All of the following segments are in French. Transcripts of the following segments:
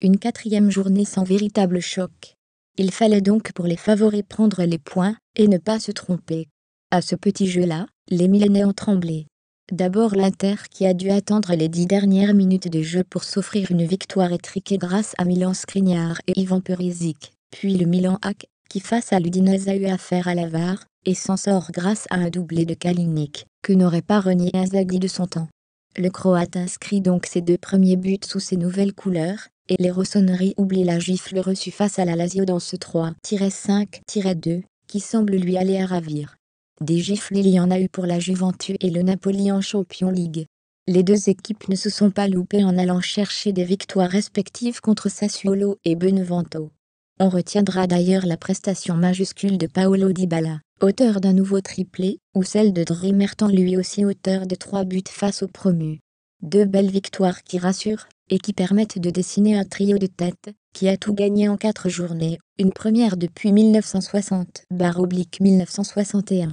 une quatrième journée sans véritable choc. Il fallait donc pour les favoris prendre les points, et ne pas se tromper. À ce petit jeu-là, les Milanais ont tremblé. D'abord l'Inter qui a dû attendre les dix dernières minutes de jeu pour s'offrir une victoire étriquée grâce à Milan Skriniar et Ivan Perisic, puis le Milan Hack, qui face à l'Udinese a eu affaire à l'avare, et s'en sort grâce à un doublé de Kalinic, que n'aurait pas renié Inzaghi de son temps. Le Croate inscrit donc ses deux premiers buts sous ses nouvelles couleurs, et les rossonneries oublient la gifle reçue face à la Lazio dans ce 3-5-2, qui semble lui aller à ravir. Des gifles il y en a eu pour la Juventus et le Napoli en Champion League. Les deux équipes ne se sont pas loupées en allant chercher des victoires respectives contre Sassuolo et Benevento. On retiendra d'ailleurs la prestation majuscule de Paolo Dybala, auteur d'un nouveau triplé, ou celle de Merton lui aussi auteur de trois buts face aux promus. Deux belles victoires qui rassurent, et qui permettent de dessiner un trio de tête, qui a tout gagné en quatre journées, une première depuis 1960-1961.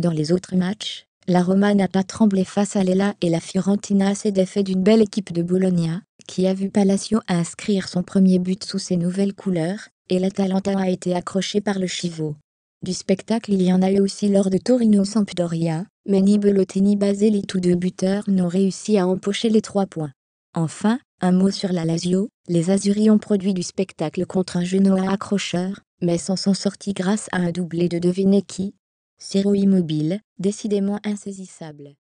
Dans les autres matchs, la Roma n'a pas tremblé face à l'Ela et la Fiorentina s'est défait d'une belle équipe de Bologna, qui a vu Palacio inscrire son premier but sous ses nouvelles couleurs, et l'Atalanta a été accrochée par le Chivo. Du spectacle il y en a eu aussi lors de Torino-Sampdoria, mais ni Belotti ni Baseli tous deux buteurs n'ont réussi à empocher les trois points. Enfin, un mot sur la Lazio, les Azuris ont produit du spectacle contre un Genoa accrocheur, mais s'en sont sortis grâce à un doublé de devinez qui séro Immobile, décidément insaisissable.